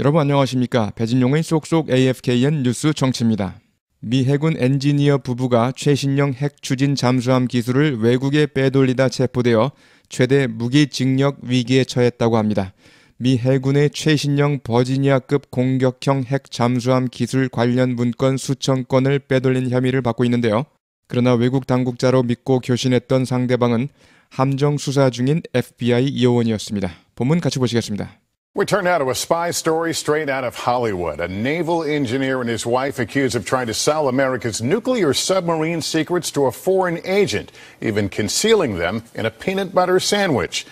여러분 안녕하십니까? 배진용의 쏙쏙 AFKN 뉴스 정치입니다. 미 해군 엔지니어 부부가 최신형 핵 추진 잠수함 기술을 외국에 빼돌리다 체포되어 최대 무기징역 위기에 처했다고 합니다. 미 해군의 최신형 버지니아급 공격형 핵 잠수함 기술 관련 문건 수천 건을 빼돌린 혐의를 받고 있는데요. 그러나 외국 당국자로 믿고 교신했던 상대방은 함정 수사 중인 FBI 요원이었습니다. 본문 같이 보시겠습니다. We turn now to a spy story straight out of Hollywood. A naval engineer and his wife accused of trying to sell America's nuclear submarine secrets to a foreign agent, even concealing them in a peanut butter sandwich.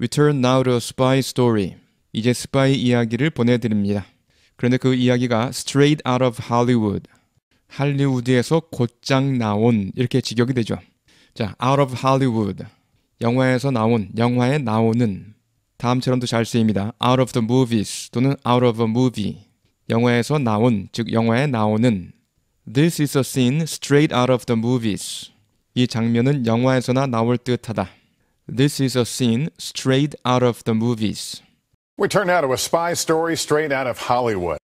We turn now to a spy story. 이제 스파이 이야기를 보내드립니다. 그런데 그 이야기가 straight out of Hollywood. 할리우드에서 곧장 나온 이렇게 직역이 되죠. 자, out of Hollywood. 영화에서 나온, 영화에 나오는 다음처럼도 잘 쓰입니다. out of the movies 또는 out of a movie. 영화에서 나온, 즉 영화에 나오는 This is a scene straight out of the movies. 이 장면은 영화에서나 나올 듯하다. This is a scene straight out of the movies. We turn now to a spy story straight out of Hollywood.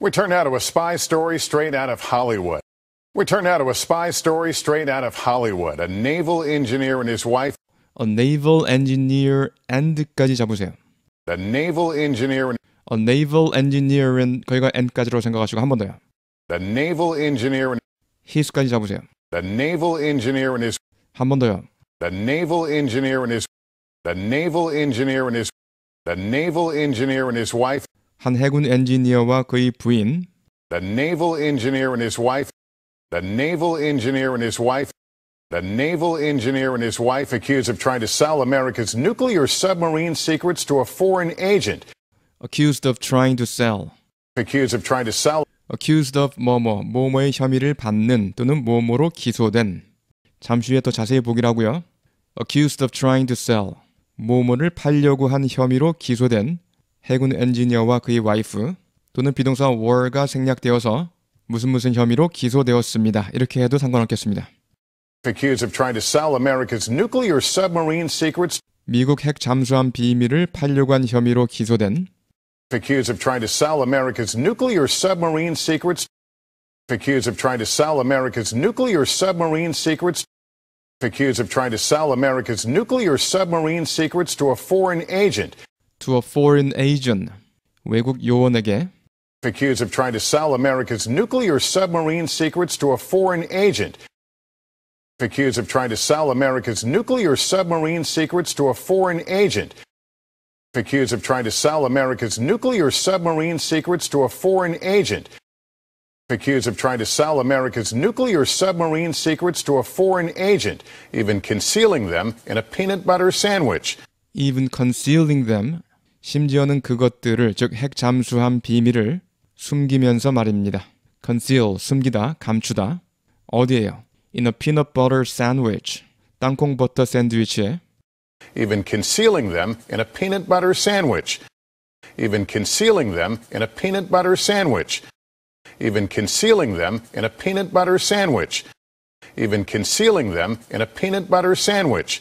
We turn now to a spy story straight out of Hollywood. We turn now to a spy story straight out of Hollywood. A naval engineer and his wife a naval engineer and까지 잡으세요. The naval engineer. A naval engineer은 거기가 n까지로 생각하시고 한 번 더요. The naval engineer. His까지 잡으세요. The naval engineer and his. 한 번 더요. The naval engineer and his. The naval engineer and his. The naval engineer and his wife. 한 해군 엔지니어와 그의 부인. The naval engineer and his wife. The naval engineer and his wife. A naval engineer and his wife accused of trying to sell America's nuclear submarine secrets to a foreign agent. Accused of trying to sell. Accused of trying to sell. Accused of 뭐뭐 뭐뭐의 혐의를 받는 또는 뭐뭐로 기소된. 잠시 후에 더 자세히 보기라고요. Accused of trying to sell. 뭐뭐를 팔려고 한 혐의로 기소된 해군 엔지니어와 그의 와이프 또는 비동사 were가 생략되어서 무슨 무슨 혐의로 기소되었습니다. 이렇게 해도 상관없겠습니다. accused of trying to sell America's nuclear submarine secrets. 미국 핵 잠수함 비밀을 팔려간 혐의로 기소된 accused of trying to sell America's nuclear submarine secrets accused of trying to sell America's nuclear submarine secrets accused of trying to sell America's nuclear submarine secrets to a foreign agent to a foreign agent 외국 요원에게 accused of trying to sell America's nuclear submarine secrets to a foreign agent accused of trying to sell America's nuclear submarine secrets to a foreign agent. Accused of trying to sell America's nuclear submarine secrets to a foreign agent. Accused of trying to sell America's nuclear submarine secrets to a foreign agent, even concealing them in a peanut butter sandwich. Even concealing them. 심지어는 그것들을 즉 핵 잠수함 비밀을 숨기면서 말입니다. conceal 숨기다, 감추다. 어디에요? in a peanut butter sandwich. 땅콩 버터 샌드위치에 even concealing them in a peanut butter sandwich. Even concealing them in a peanut butter sandwich. Even concealing them in a peanut butter sandwich. Even concealing them in a peanut butter sandwich.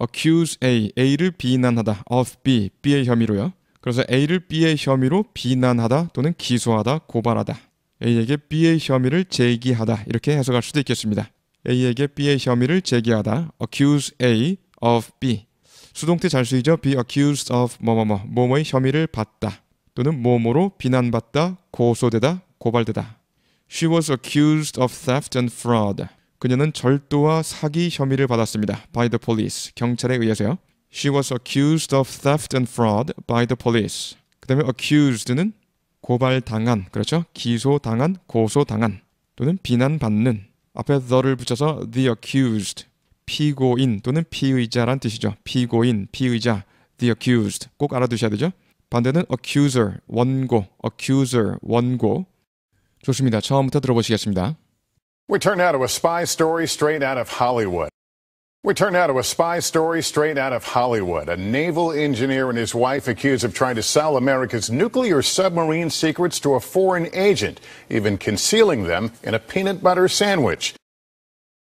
accuse A, A를 비난하다 of B, B의 혐의로요. 그래서 A를 B의 혐의로 비난하다 또는 기소하다, 고발하다. A에게 B의 혐의를 제기하다 이렇게 해석할 수도 있겠습니다. A에게 B의 혐의를 제기하다. accuse A of B. 수동태 잘 쓰이죠. be accused of 뭐뭐뭐. 뭐뭐의 혐의를 받다. 또는 뭐뭐로 비난받다, 고소되다, 고발되다. She was accused of theft and fraud. 그녀는 절도와 사기 혐의를 받았습니다. by the police. 경찰에 의해서요. She was accused of theft and fraud by the police. 그다음에 accused는 고발당한, 그렇죠? 기소당한, 고소당한 또는 비난받는 앞에 the를 붙여서 the accused, 피고인 또는 피의자란 뜻이죠. 피고인, 피의자, the accused 꼭 알아두셔야 되죠. 반대는 accuser, 원고, accuser, 원고. 좋습니다. 처음부터 들어보시겠습니다. We turn now to a spy story straight out of Hollywood. We turn now to a spy story straight out of Hollywood. A naval engineer and his wife accused of trying to sell America's nuclear submarine secrets to a foreign agent, even concealing them in a peanut butter sandwich.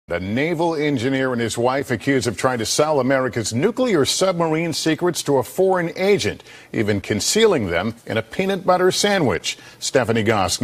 A naval engineer and his wife accused of trying to sell America's nuclear submarine secrets to a foreign agent, even concealing them in a peanut butter sandwich. Stephanie Goss.